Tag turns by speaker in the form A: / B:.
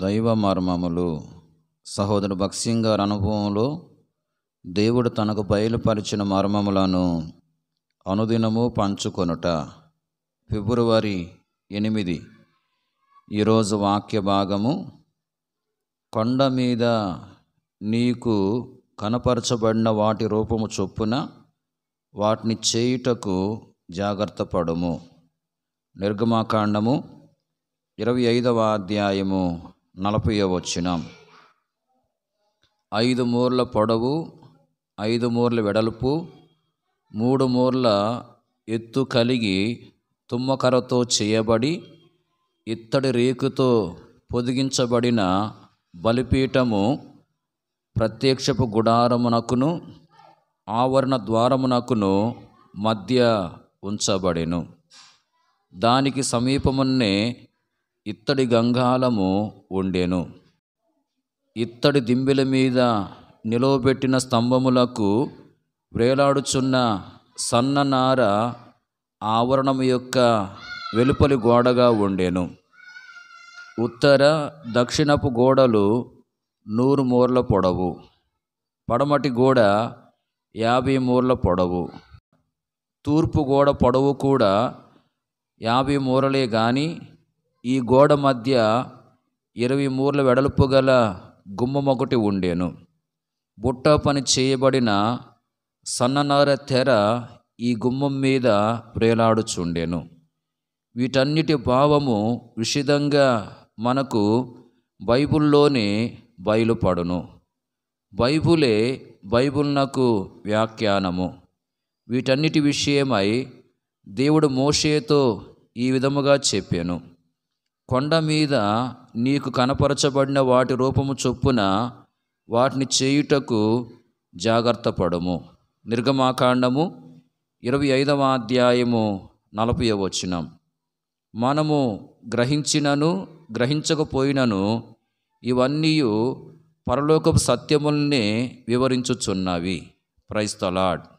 A: దైవ మర్మములు సహోదరు భక్సింగ్ గారి అనుభవంలో దేవుడు తనకు బయలుపరిచిన మర్మములను అనుదినము పంచుకొనుట ఫిబ్రవరి ఎనిమిది ఈరోజు వాక్య భాగము కొండ మీద నీకు కనపరచబడిన వాటి రూపము చొప్పున వాటిని చేయుటకు జాగ్రత్త పడము నిర్గమాకాండము ఇరవై ఐదవ అధ్యాయము నలభై వచ్చిన ఐదు మూర్ల పొడవు ఐదు మూర్ల వెడల్పు మూడు మూర్ల ఎత్తు కలిగి తుమ్మకరతో చేయబడి ఇత్తడి రేకుతో పొదిగించబడిన బలిపీఠము ప్రత్యక్షపు గుడారమునకును ఆవరణ ద్వారమునకును మధ్య ఉంచబడెను దానికి సమీపమున్నే ఇత్తడి గంగాలము ఉండెను ఇత్తడి దింబెల మీద నిలవబెట్టిన స్తంభములకు వేలాడుచున్న సన్ననార ఆవరణం యొక్క వెలుపలి గోడగా ఉండెను ఉత్తర దక్షిణపు గోడలు నూరు మూర్ల పొడవు పడమటి గోడ యాభై మూర్ల పొడవు తూర్పు గోడ పొడవు కూడా యాభై మూరలే కానీ ఈ గోడ మధ్య ఇరవై మూర్ల వెడల్పు గల గుమ్మమొకటి ఉండేను బుట్ట పని చేయబడిన సన్ననార తెర ఈ గుమ్మం మీద ప్రేలాడుచుండెను వీటన్నిటి భావము విషిదంగా మనకు బైబుల్లోనే బయలుపడును బైబులే బైబుల్నకు వ్యాఖ్యానము వీటన్నిటి విషయమై దేవుడు మోషేతో ఈ విధముగా చెప్పాను కొండ మీద నీకు కనపరచబడిన వాటి రూపము చొప్పున వాటిని చేయుటకు జాగ్రత్త పడము నిర్గమాకాండము ఇరవై ఐదవ అధ్యాయము నలభై వచనం మనము గ్రహించినను గ్రహించకపోయినను ఇవన్నీ పరలోకపు సత్యముల్ని వివరించుచున్నవి ప్రైస్తలాడ్